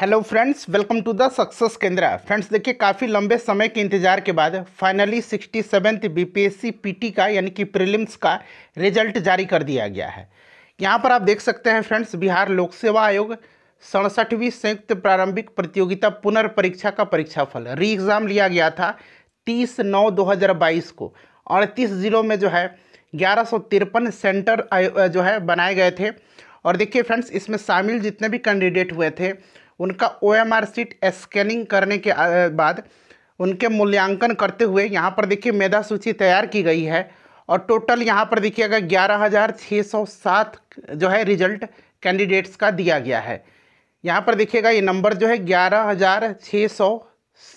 hello friends welcome to the success Kendra friends देखिए काफ़ी लंबे समय के इंतजार के बाद finally sixty seventh B PT का यानी कि प्रीलिम्स का रिजल्ट जारी कर दिया गया है यहाँ पर आप देख सकते हैं फ्रेंड्स बिहार लोक सेवा आयोग सड़सठवीं संयुक्त प्रारंभिक प्रतियोगिता पुनर्परीक्षा का परीक्षाफल री एग्ज़ाम लिया गया था तीस नौ दो को अड़तीस ज़िलों में जो है ग्यारह सेंटर जो है बनाए गए थे और देखिए फ्रेंड्स इसमें शामिल जितने भी कैंडिडेट हुए थे उनका O M R sheet scanning करने के बाद उनके मूल्यांकन करते हुए यहाँ पर देखिए मेधा सूची तैयार की गई है और टोटल यहाँ पर देखिएगा ग्यारह हज़ार छः सौ सात जो है रिजल्ट कैंडिडेट्स का दिया गया है यहाँ पर देखिएगा ये नंबर जो है ग्यारह हज़ार छः सौ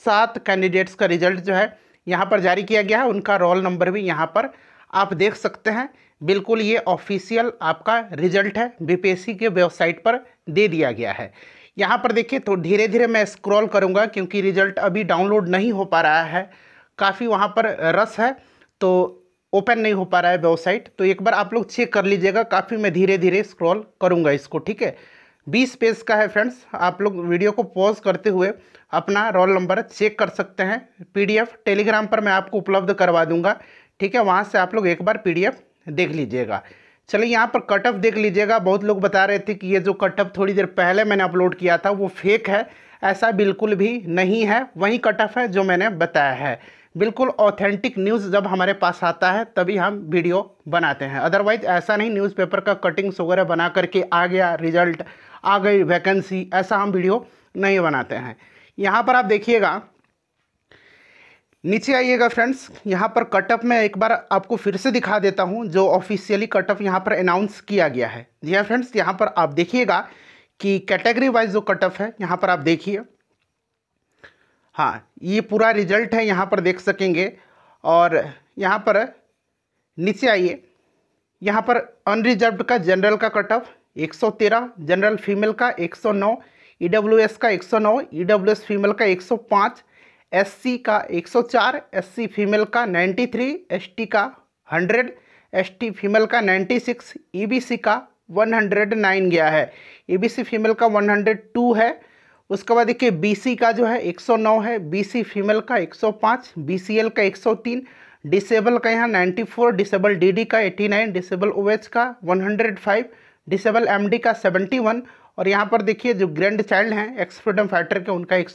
सात कैंडिडेट्स का रिजल्ट जो है यहाँ पर जारी किया गया है उनका रोल नंबर भी यहाँ पर आप देख सकते हैं बिल्कुल ये ऑफिशियल आपका रिजल्ट है बीपीएससी के वेबसाइट पर दे दिया गया है यहाँ पर देखिए तो धीरे धीरे मैं स्क्रॉल करूँगा क्योंकि रिजल्ट अभी डाउनलोड नहीं हो पा रहा है काफ़ी वहाँ पर रस है तो ओपन नहीं हो पा रहा है वेबसाइट तो एक बार आप लोग चेक कर लीजिएगा काफ़ी मैं धीरे धीरे स्क्रॉल करूँगा इसको ठीक है बीस पेज का है फ्रेंड्स आप लोग वीडियो को पॉज करते हुए अपना रोल नंबर चेक कर सकते हैं पीडीएफ टेलीग्राम पर मैं आपको उपलब्ध करवा दूंगा ठीक है वहाँ से आप लोग एक बार पीडीएफ देख लीजिएगा चलिए यहाँ पर कट ऑफ देख लीजिएगा बहुत लोग बता रहे थे कि ये जो कट ऑफ थोड़ी देर पहले मैंने अपलोड किया था वो फेक है ऐसा बिल्कुल भी नहीं है वही कट ऑफ है जो मैंने बताया है बिल्कुल ऑथेंटिक न्यूज़ जब हमारे पास आता है तभी हम वीडियो बनाते हैं अदरवाइज ऐसा नहीं न्यूज़पेपर का कटिंग्स वगैरह बना करके आ गया रिजल्ट आ गई वैकेंसी ऐसा हम वीडियो नहीं बनाते हैं यहाँ पर आप देखिएगा नीचे आइएगा फ्रेंड्स यहाँ पर कटअप मैं एक बार आपको फिर से दिखा देता हूँ जो ऑफिशियली कटअप यहाँ पर अनाउंस किया गया है जी हाँ फ्रेंड्स यहाँ पर आप देखिएगा कि कैटेगरी वाइज जो कटअप है यहाँ पर आप देखिए हाँ ये पूरा रिजल्ट है यहाँ पर देख सकेंगे और यहाँ पर नीचे आइए यहाँ पर अनरिजर्व का जनरल का कटअप एक जनरल फीमेल का एक सौ e का एक सौ फीमेल e का 105 एससी का 104 एससी फीमेल का 93 एसटी का 100 एसटी फीमेल का 96 ईबीसी e का 109 गया है ईबीसी e फीमेल का 102 है उसके बाद देखिए बीसी का जो है 109 है बीसी फीमेल का 105 बीसीएल का 103 डिसेबल का यहाँ 94 डिसेबल डीडी का 89 डिसेबल ओएच का 105 डिसेबल एमडी का 71 और यहाँ पर देखिए जो ग्रैंड चाइल्ड हैं एक्स फ्रीडम फाइटर के उनका एक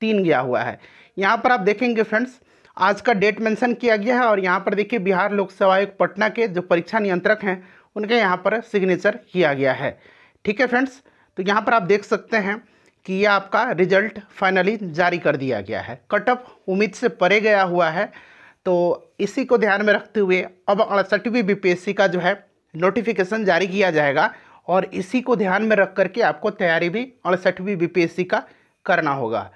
तीन गया हुआ है यहाँ पर आप देखेंगे फ्रेंड्स आज का डेट मेंशन किया गया है और यहाँ पर देखिए बिहार लोक सेवा आयोग पटना के जो परीक्षा नियंत्रक हैं उनके यहाँ पर सिग्नेचर किया गया है ठीक है फ्रेंड्स तो यहाँ पर आप देख सकते हैं कि यह आपका रिजल्ट फाइनली जारी कर दिया गया है कटअप उम्मीद से परे गया हुआ है तो इसी को ध्यान में रखते हुए अब अड़सठवीं बी का जो है नोटिफिकेशन जारी किया जाएगा और इसी को ध्यान में रख करके आपको तैयारी भी अड़सठवीं बी का करना होगा